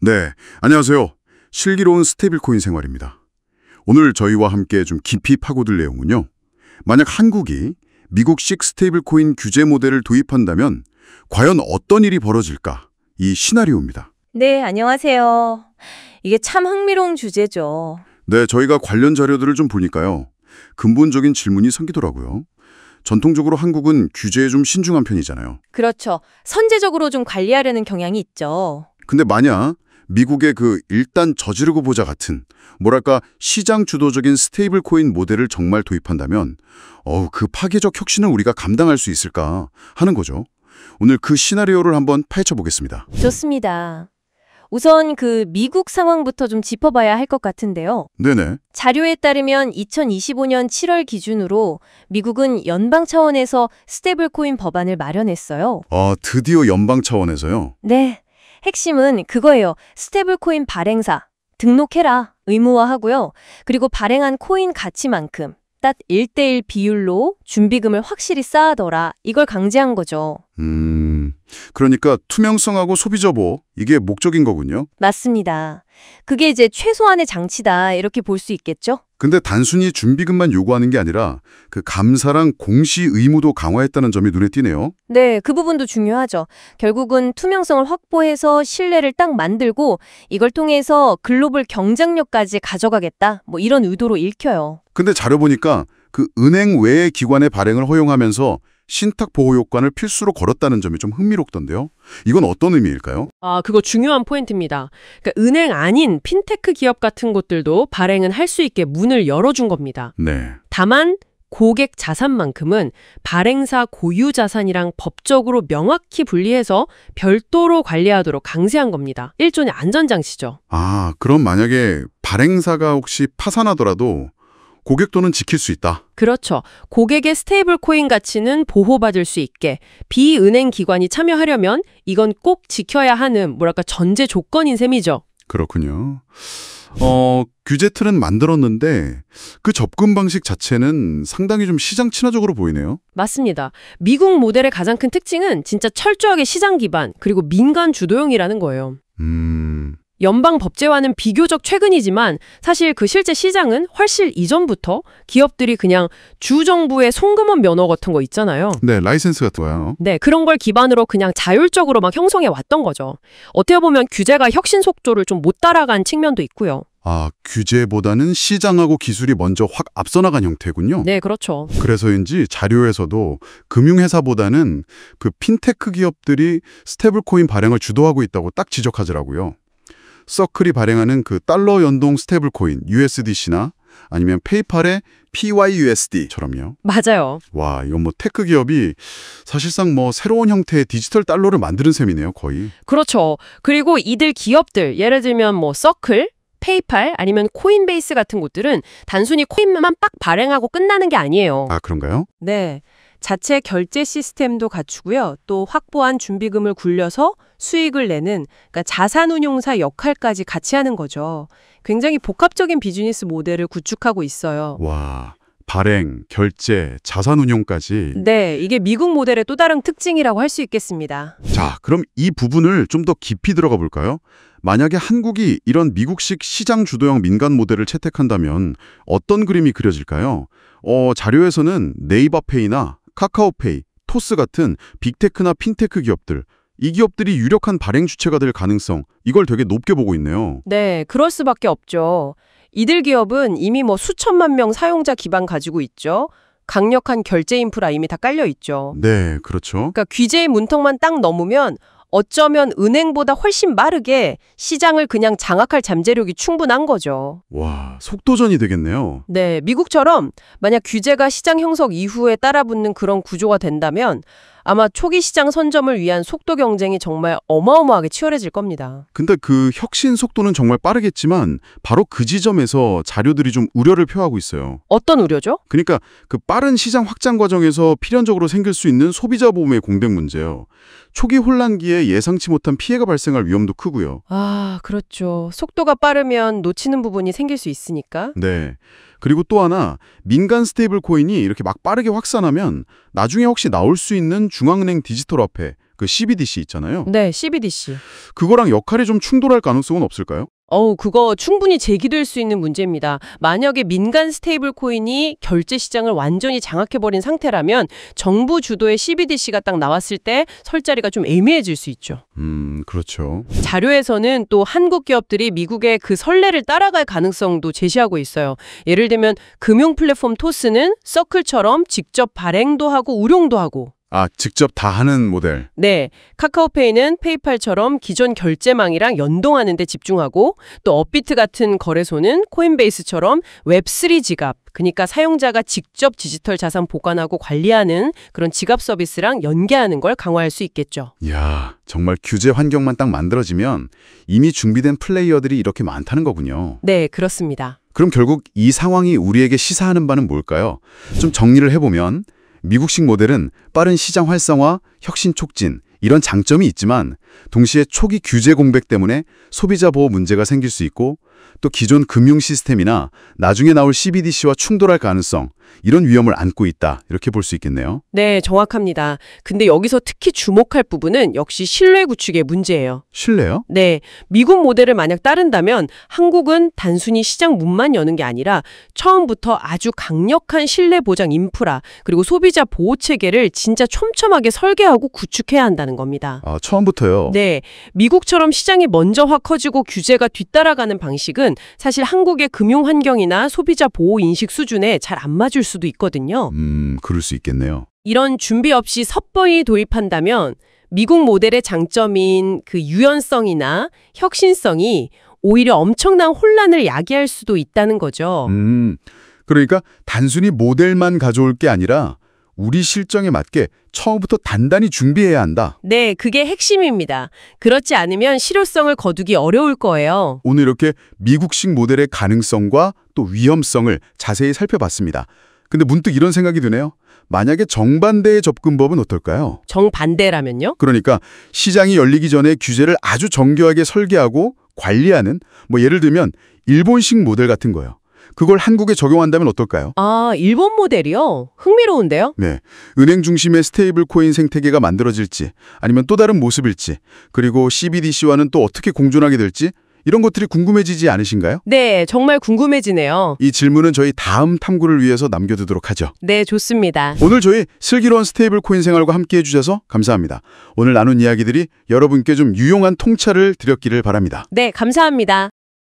네, 안녕하세요. 실기로운 스테빌코인 생활입니다. 오늘 저희와 함께 좀 깊이 파고들 내용은요. 만약 한국이 미국식 스테이블코인 규제 모델을 도입한다면 과연 어떤 일이 벌어질까? 이 시나리오입니다. 네, 안녕하세요. 이게 참 흥미로운 주제죠. 네, 저희가 관련 자료들을 좀 보니까요. 근본적인 질문이 생기더라고요. 전통적으로 한국은 규제에 좀 신중한 편이잖아요. 그렇죠. 선제적으로 좀 관리하려는 경향이 있죠. 근데 만약 미국의 그 일단 저지르고 보자 같은 뭐랄까 시장 주도적인 스테이블 코인 모델을 정말 도입한다면 어우 그 파괴적 혁신을 우리가 감당할 수 있을까 하는 거죠. 오늘 그 시나리오를 한번 파헤쳐 보겠습니다. 좋습니다. 우선 그 미국 상황부터 좀 짚어봐야 할 것 같은데요. 네네. 자료에 따르면 2025년 7월 기준으로 미국은 연방 차원에서 스테이블 코인 법안을 마련했어요. 아, 드디어 연방 차원에서요? 네. 핵심은 그거예요. 스테블 코인 발행사, 등록해라 의무화하고요. 그리고 발행한 코인 가치만큼 딱 1대1 비율로 준비금을 확실히 쌓아둬라 이걸 강제한 거죠. 음... 그러니까 투명성하고 소비자 보호 이게 목적인 거군요. 맞습니다. 그게 이제 최소한의 장치다 이렇게 볼 수 있겠죠? 근데 단순히 준비금만 요구하는 게 아니라 그 감사랑 공시 의무도 강화했다는 점이 눈에 띄네요. 네, 그 부분도 중요하죠. 결국은 투명성을 확보해서 신뢰를 딱 만들고 이걸 통해서 글로벌 경쟁력까지 가져가겠다. 뭐 이런 의도로 읽혀요. 근데 자료 보니까 그 은행 외의 기관의 발행을 허용하면서 신탁 보호 요건을 필수로 걸었다는 점이 좀 흥미롭던데요. 이건 어떤 의미일까요? 아, 그거 중요한 포인트입니다. 그러니까 은행 아닌 핀테크 기업 같은 곳들도 발행은 할 수 있게 문을 열어준 겁니다. 네. 다만 고객 자산만큼은 발행사 고유 자산이랑 법적으로 명확히 분리해서 별도로 관리하도록 강제한 겁니다. 일종의 안전장치죠. 아, 그럼 만약에 발행사가 혹시 파산하더라도 고객 돈은 지킬 수 있다. 그렇죠. 고객의 스테이블 코인 가치는 보호받을 수 있게 비은행 기관이 참여하려면 이건 꼭 지켜야 하는 뭐랄까 전제 조건인 셈이죠. 그렇군요. 어, 규제 틀은 만들었는데 그 접근 방식 자체는 상당히 좀 시장 친화적으로 보이네요. 맞습니다. 미국 모델의 가장 큰 특징은 진짜 철저하게 시장 기반 그리고 민간 주도형이라는 거예요. 음. 연방 법제화는 비교적 최근이지만 사실 그 실제 시장은 훨씬 이전부터 기업들이 그냥 주정부의 송금원 면허 같은 거 있잖아요. 네, 라이센스 같은 거요. 네, 그런 걸 기반으로 그냥 자율적으로 막 형성해 왔던 거죠. 어떻게 보면 규제가 혁신 속도를 좀 못 따라간 측면도 있고요. 아, 규제보다는 시장하고 기술이 먼저 확 앞서 나간 형태군요. 네, 그렇죠. 그래서인지 자료에서도 금융회사보다는 그 핀테크 기업들이 스테블코인 발행을 주도하고 있다고 딱 지적하더라고요. 서클이 발행하는 그 달러 연동 스테블코인 USDC나 아니면 페이팔의 PYUSD처럼요. 맞아요. 와, 이건 뭐 테크 기업이 사실상 뭐 새로운 형태의 디지털 달러를 만드는 셈이네요, 거의. 그렇죠. 그리고 이들 기업들, 예를 들면 뭐 서클, 페이팔 아니면 코인베이스 같은 곳들은 단순히 코인만 빡 발행하고 끝나는 게 아니에요. 아, 그런가요? 네. 자체 결제 시스템도 갖추고요. 또 확보한 준비금을 굴려서 수익을 내는 그러니까 자산운용사 역할까지 같이 하는 거죠. 굉장히 복합적인 비즈니스 모델을 구축하고 있어요. 와, 발행, 결제, 자산운용까지. 네, 이게 미국 모델의 또 다른 특징이라고 할 수 있겠습니다. 자, 그럼 이 부분을 좀 더 깊이 들어가 볼까요? 만약에 한국이 이런 미국식 시장 주도형 민간 모델을 채택한다면 어떤 그림이 그려질까요? 어, 자료에서는 네이버페이나 카카오페이, 토스 같은 빅테크나 핀테크 기업들, 이 기업들이 유력한 발행 주체가 될 가능성, 이걸 되게 높게 보고 있네요. 네, 그럴 수밖에 없죠. 이들 기업은 이미 뭐 수천만 명 사용자 기반 가지고 있죠. 강력한 결제 인프라 이미 다 깔려 있죠. 네, 그렇죠. 그러니까 귀재의 문턱만 딱 넘으면 어쩌면 은행보다 훨씬 빠르게 시장을 그냥 장악할 잠재력이 충분한 거죠. 와, 속도전이 되겠네요. 네, 미국처럼 만약 규제가 시장 형성 이후에 따라붙는 그런 구조가 된다면 아마 초기 시장 선점을 위한 속도 경쟁이 정말 어마어마하게 치열해질 겁니다. 근데 그 혁신 속도는 정말 빠르겠지만 바로 그 지점에서 자료들이 좀 우려를 표하고 있어요. 어떤 우려죠? 그러니까 그 빠른 시장 확장 과정에서 필연적으로 생길 수 있는 소비자 보험의 공백 문제요. 초기 혼란기에 예상치 못한 피해가 발생할 위험도 크고요. 아, 그렇죠. 속도가 빠르면 놓치는 부분이 생길 수 있으니까. 네. 그리고 또 하나 민간 스테이블 코인이 이렇게 막 빠르게 확산하면 나중에 혹시 나올 수 있는 중앙은행 디지털 화폐 그 CBDC 있잖아요. 네, CBDC. 그거랑 역할이 좀 충돌할 가능성은 없을까요? 어우, 그거 충분히 제기될 수 있는 문제입니다. 만약에 민간 스테이블 코인이 결제 시장을 완전히 장악해버린 상태라면 정부 주도의 CBDC가 딱 나왔을 때 설 자리가 좀 애매해질 수 있죠. 음, 그렇죠. 자료에서는 또 한국 기업들이 미국의 그 선례를 따라갈 가능성도 제시하고 있어요. 예를 들면 금융 플랫폼 토스는 서클처럼 직접 발행도 하고 우용도 하고 아, 직접 다 하는 모델. 네. 카카오페이는 페이팔처럼 기존 결제망이랑 연동하는 데 집중하고 또 업비트 같은 거래소는 코인베이스처럼 웹3 지갑, 그러니까 사용자가 직접 디지털 자산 보관하고 관리하는 그런 지갑 서비스랑 연계하는 걸 강화할 수 있겠죠. 이야, 정말 규제 환경만 딱 만들어지면 이미 준비된 플레이어들이 이렇게 많다는 거군요. 네, 그렇습니다. 그럼 결국 이 상황이 우리에게 시사하는 바는 뭘까요? 좀 정리를 해보면 미국식 모델은 빠른 시장 활성화, 혁신 촉진 이런 장점이 있지만 동시에 초기 규제 공백 때문에 소비자 보호 문제가 생길 수 있고 또 기존 금융 시스템이나 나중에 나올 CBDC와 충돌할 가능성, 이런 위험을 안고 있다. 이렇게 볼 수 있겠네요. 네, 정확합니다. 근데 여기서 특히 주목할 부분은 역시 신뢰 구축의 문제예요. 신뢰요? 네. 미국 모델을 만약 따른다면 한국은 단순히 시장 문만 여는 게 아니라 처음부터 아주 강력한 신뢰 보장 인프라, 그리고 소비자 보호 체계를 진짜 촘촘하게 설계하고 구축해야 한다는 겁니다. 아, 처음부터요? 네. 미국처럼 시장이 먼저 확 커지고 규제가 뒤따라가는 방식 방식은 사실 한국의 금융 환경이나 소비자 보호 인식 수준에 잘 안 맞을 수도 있거든요. 음, 그럴 수 있겠네요. 이런 준비 없이 섣버이 도입한다면 미국 모델의 장점인 그 유연성이나 혁신성이 오히려 엄청난 혼란을 야기할 수도 있다는 거죠. 음, 그러니까 단순히 모델만 가져올 게 아니라 우리 실정에 맞게 처음부터 단단히 준비해야 한다. 네, 그게 핵심입니다. 그렇지 않으면 실효성을 거두기 어려울 거예요. 오늘 이렇게 미국식 모델의 가능성과 또 위험성을 자세히 살펴봤습니다. 근데 문득 이런 생각이 드네요. 만약에 정반대의 접근법은 어떨까요? 정반대라면요? 그러니까 시장이 열리기 전에 규제를 아주 정교하게 설계하고 관리하는 뭐 예를 들면 일본식 모델 같은 거예요. 그걸 한국에 적용한다면 어떨까요? 아, 일본 모델이요? 흥미로운데요? 네. 은행 중심의 스테이블 코인 생태계가 만들어질지 아니면 또 다른 모습일지 그리고 CBDC와는 또 어떻게 공존하게 될지 이런 것들이 궁금해지지 않으신가요? 네, 정말 궁금해지네요. 이 질문은 저희 다음 탐구를 위해서 남겨두도록 하죠. 네, 좋습니다. 오늘 저희 슬기로운 스테이블 코인 생활과 함께해 주셔서 감사합니다. 오늘 나눈 이야기들이 여러분께 좀 유용한 통찰을 드렸기를 바랍니다. 네, 감사합니다.